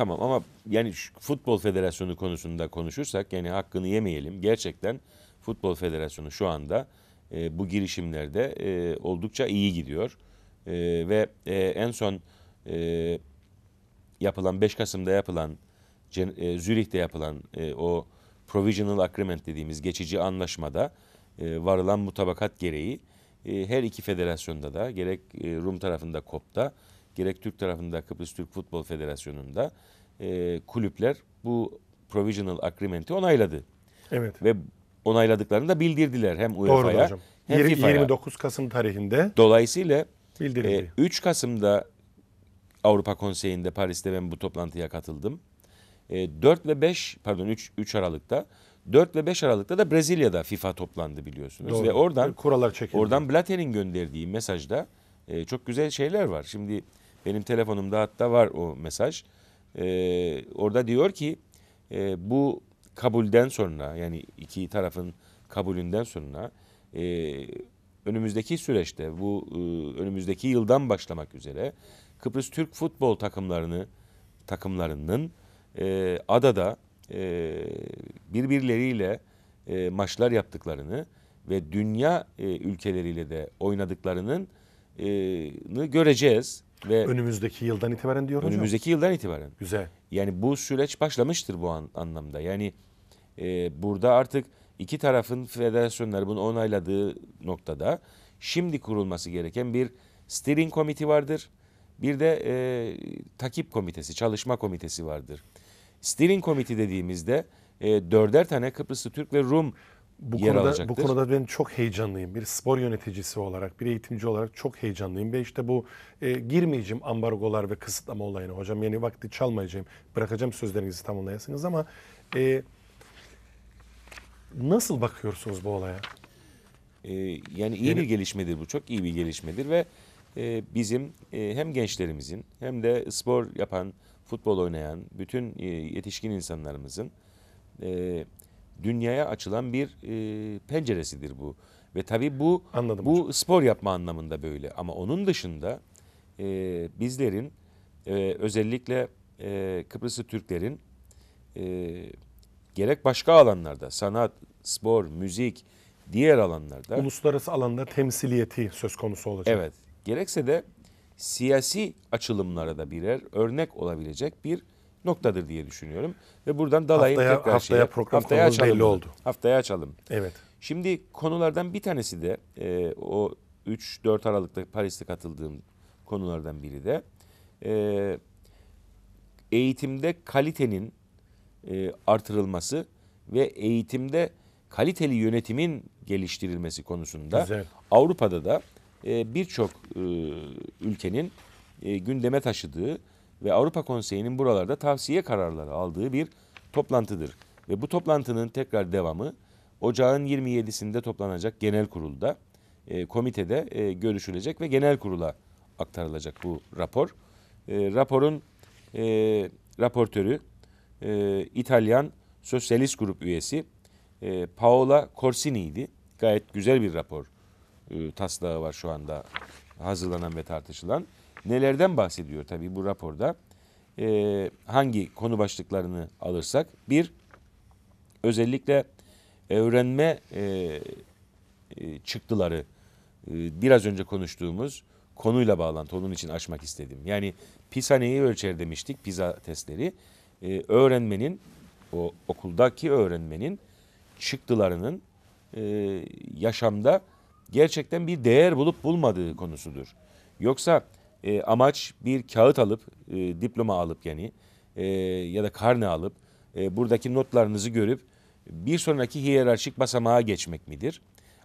Tamam ama yani futbol federasyonu konusunda konuşursak yani hakkını yemeyelim. Gerçekten futbol federasyonu şu anda e, bu girişimlerde e, oldukça iyi gidiyor. E, ve e, en son e, yapılan 5 Kasım'da yapılan e, Zürih'te yapılan e, o provisional agreement dediğimiz geçici anlaşmada e, varılan mutabakat gereği e, her iki federasyonda da gerek e, Rum tarafında KOP'ta gerek Türk tarafında Kıbrıs Türk Futbol Federasyonu'nda e, kulüpler bu provisional agreement'i onayladı. Evet. Ve onayladıklarını da bildirdiler hem UEFA'ya hem 20, FIFA'ya. 29 Kasım tarihinde. Dolayısıyla e, 3 Kasım'da Avrupa Konseyi'nde Paris'te ben bu toplantıya katıldım. E, 4 ve 5 pardon 3, 3 Aralık'ta 4 ve 5 Aralık'ta da Brezilya'da FIFA toplandı biliyorsunuz. Doğru. Ve oradan kurallar çekildi. Oradan Blatter'in gönderdiği mesajda e, çok güzel şeyler var. Şimdi benim telefonumda hatta var o mesaj. Ee, orada diyor ki e, bu kabulden sonra yani iki tarafın kabulünden sonra e, önümüzdeki süreçte bu e, önümüzdeki yıldan başlamak üzere Kıbrıs Türk futbol takımlarını takımlarının e, adada e, birbirleriyle e, maçlar yaptıklarını ve dünya e, ülkeleriyle de oynadıklarının e, göreceğiz. Ve önümüzdeki yıldan itibaren diyor hocam. Önümüzdeki yıldan itibaren. Güzel. Yani bu süreç başlamıştır bu an, anlamda. Yani e, burada artık iki tarafın federasyonları bunu onayladığı noktada şimdi kurulması gereken bir steering komiti vardır. Bir de e, takip komitesi, çalışma komitesi vardır. Steering komiti dediğimizde e, dörder tane Kıbrıslı Türk ve Rum bu yer konuda, alacaktır. Bu konuda ben çok heyecanlıyım. Bir spor yöneticisi olarak, bir eğitimci olarak çok heyecanlıyım. Ve işte bu e, girmeyeceğim ambargolar ve kısıtlama olayına hocam. Yani vakti çalmayacağım. Bırakacağım sözlerinizi tamamlayasınız ama e, nasıl bakıyorsunuz bu olaya? E, yani iyi yani, bir gelişmedir bu. Çok iyi bir gelişmedir ve e, bizim e, hem gençlerimizin hem de spor yapan, futbol oynayan bütün e, yetişkin insanlarımızın e, dünyaya açılan bir e, penceresidir bu. Ve tabii bu Anladım bu hocam. spor yapma anlamında böyle ama onun dışında e, bizlerin e, özellikle e, Kıbrıslı Türklerin e, gerek başka alanlarda sanat, spor, müzik, diğer alanlarda uluslararası alanda temsiliyeti söz konusu olacak. Evet. Gerekse de siyasi açılımlara da birer örnek olabilecek bir noktadır diye düşünüyorum. Ve buradan dalayım haftaya, tekrar haftaya şeye. Program haftaya program belli oldu. Haftaya açalım. Evet. Şimdi konulardan bir tanesi de e, o 3-4 Aralık'ta Paris'te katıldığım konulardan biri de e, eğitimde kalitenin e, artırılması ve eğitimde kaliteli yönetimin geliştirilmesi konusunda Güzel. Avrupa'da da e, birçok e, ülkenin e, gündeme taşıdığı ve Avrupa Konseyi'nin buralarda tavsiye kararları aldığı bir toplantıdır. Ve bu toplantının tekrar devamı ocağın 27'sinde toplanacak genel kurulda e, komitede e, görüşülecek ve genel kurula aktarılacak bu rapor. E, raporun e, raportörü e, İtalyan Sosyalist Grup üyesi e, Paola Corsini'ydi. Gayet güzel bir rapor e, taslağı var şu anda hazırlanan ve tartışılan. Nelerden bahsediyor tabii bu raporda? Ee, hangi konu başlıklarını alırsak? Bir, özellikle öğrenme e, e çıktıları e, biraz önce konuştuğumuz konuyla bağlantı. Onun için açmak istedim. Yani PISA neyi ölçer demiştik? PISA testleri. E, öğrenmenin, o okuldaki öğrenmenin çıktılarının e, yaşamda gerçekten bir değer bulup bulmadığı konusudur. Yoksa e, amaç bir kağıt alıp, e, diploma alıp yani e, ya da karne alıp e, buradaki notlarınızı görüp bir sonraki hiyerarşik basamağa geçmek midir?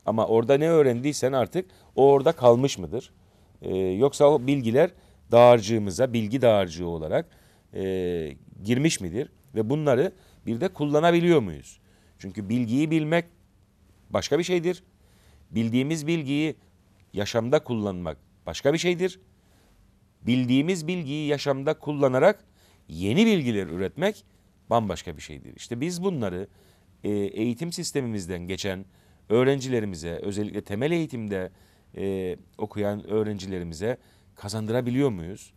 Ama orada ne öğrendiysen artık o orada kalmış mıdır? E, yoksa o bilgiler dağarcığımıza bilgi dağarcığı olarak e, girmiş midir? Ve bunları bir de kullanabiliyor muyuz? Çünkü bilgiyi bilmek başka bir şeydir. Bildiğimiz bilgiyi yaşamda kullanmak başka bir şeydir bildiğimiz bilgiyi yaşamda kullanarak yeni bilgiler üretmek bambaşka bir şeydir. İşte biz bunları e, eğitim sistemimizden geçen öğrencilerimize özellikle temel eğitimde e, okuyan öğrencilerimize kazandırabiliyor muyuz?